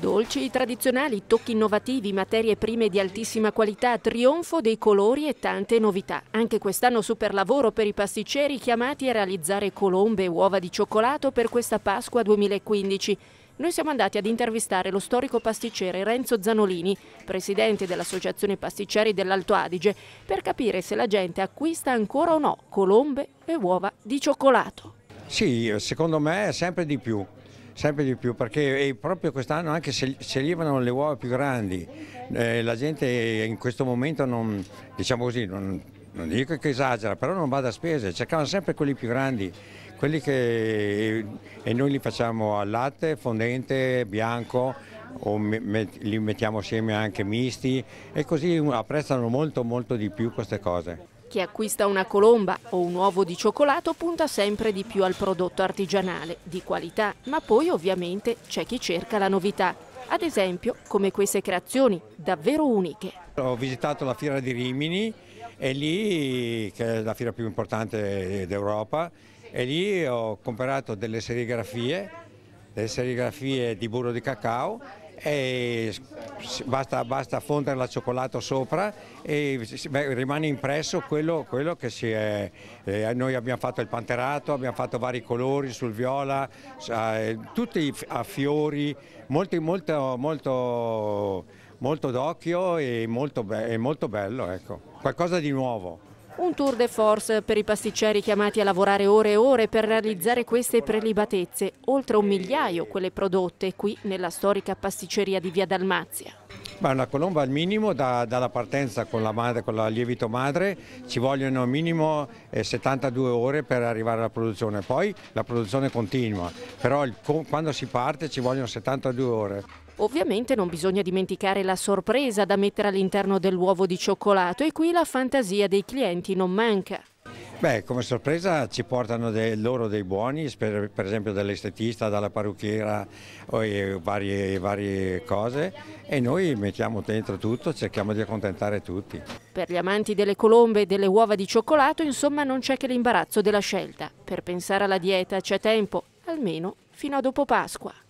Dolci tradizionali, tocchi innovativi, materie prime di altissima qualità, trionfo dei colori e tante novità. Anche quest'anno super lavoro per i pasticceri chiamati a realizzare colombe e uova di cioccolato per questa Pasqua 2015. Noi siamo andati ad intervistare lo storico pasticcere Renzo Zanolini, presidente dell'Associazione Pasticceri dell'Alto Adige, per capire se la gente acquista ancora o no colombe e uova di cioccolato. Sì, secondo me sempre di più sempre di più perché proprio quest'anno anche se, se lievano le uova più grandi, eh, la gente in questo momento non, diciamo così, non, non dico che esagera, però non va da spese, cercavano sempre quelli più grandi, quelli che e noi li facciamo al latte, fondente, bianco, o li mettiamo assieme anche misti e così apprezzano molto molto di più queste cose. Chi acquista una colomba o un uovo di cioccolato punta sempre di più al prodotto artigianale, di qualità, ma poi ovviamente c'è chi cerca la novità. Ad esempio, come queste creazioni, davvero uniche. Ho visitato la fiera di Rimini, e lì, che è la fiera più importante d'Europa, e lì ho comprato delle serigrafie le serigrafie di burro di cacao e basta, basta fondere la cioccolata sopra e beh, rimane impresso quello, quello, che si è. Eh, noi abbiamo fatto il panterato, abbiamo fatto vari colori sul viola, ah, eh, tutti a fiori, molti, molto, molto, molto d'occhio e molto, be molto bello, ecco. qualcosa di nuovo. Un tour de force per i pasticceri chiamati a lavorare ore e ore per realizzare queste prelibatezze, oltre un migliaio quelle prodotte qui nella storica pasticceria di Via Dalmazia. Beh, una colomba al minimo da, dalla partenza con la, madre, con la, lievito madre ci vogliono minimo eh, 72 ore per arrivare alla produzione, poi la produzione continua, però il, quando si parte ci vogliono 72 ore. Ovviamente non bisogna dimenticare la sorpresa da mettere all'interno dell'uovo di cioccolato e qui la fantasia dei clienti non manca. Beh, come sorpresa ci portano de loro dei buoni, per, per esempio dall'estetista, dalla parrucchiera e varie, varie cose e noi mettiamo dentro tutto, cerchiamo di accontentare tutti. Per gli amanti delle colombe e delle uova di cioccolato insomma non c'è che l'imbarazzo della scelta. Per pensare alla dieta c'è tempo, almeno fino a dopo Pasqua.